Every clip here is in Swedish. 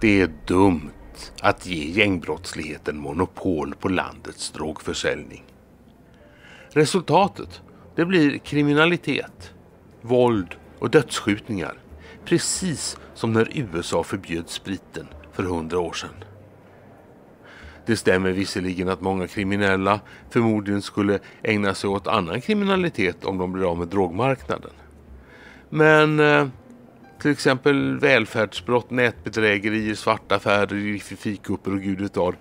Det är dumt att ge gängbrottsligheten monopol på landets drogförsäljning. Resultatet det blir kriminalitet, våld och dödsskjutningar. Precis som när USA förbjöd spriten för hundra år sedan. Det stämmer visserligen att många kriminella förmodligen skulle ägna sig åt annan kriminalitet om de blir av med drogmarknaden. Men eh, till exempel välfärdsbrott, nätbedrägerier, svarta affärer, fikupper och gud vet vad.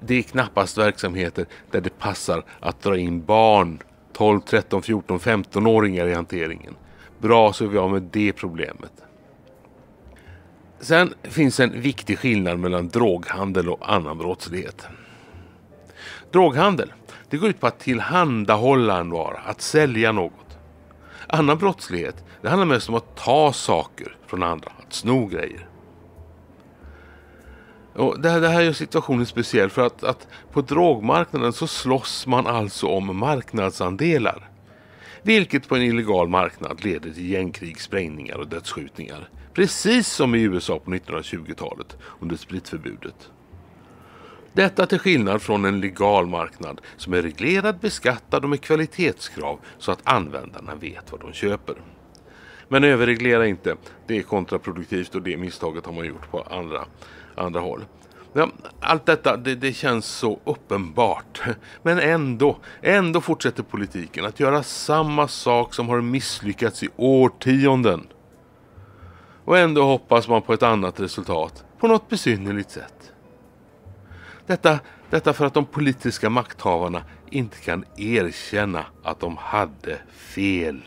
Det är knappast verksamheter där det passar att dra in barn, 12, 13, 14, 15-åringar i hanteringen. Bra så är vi av med det problemet. Sen finns en viktig skillnad mellan droghandel och annan brottslighet. Droghandel, det går ut på att tillhandahålla en vara, att sälja något. Annan brottslighet, det handlar mest om att ta saker från andra, att sno grejer. Och det, här, det här gör situationen speciell för att, att på drogmarknaden så slåss man alltså om marknadsandelar. Vilket på en illegal marknad leder till gängkrig, sprängningar och dödsskjutningar. Precis som i USA på 1920-talet under spritförbudet. Detta till skillnad från en legal marknad som är reglerad, beskattad och med kvalitetskrav så att användarna vet vad de köper. Men överreglera inte, det är kontraproduktivt och det misstaget har man gjort på andra, andra håll. Ja, allt detta det, det, känns så uppenbart. Men ändå, ändå fortsätter politiken att göra samma sak som har misslyckats i årtionden. Och ändå hoppas man på ett annat resultat, på något besynnerligt sätt. Detta, detta för att de politiska makthavarna inte kan erkänna att de hade fel.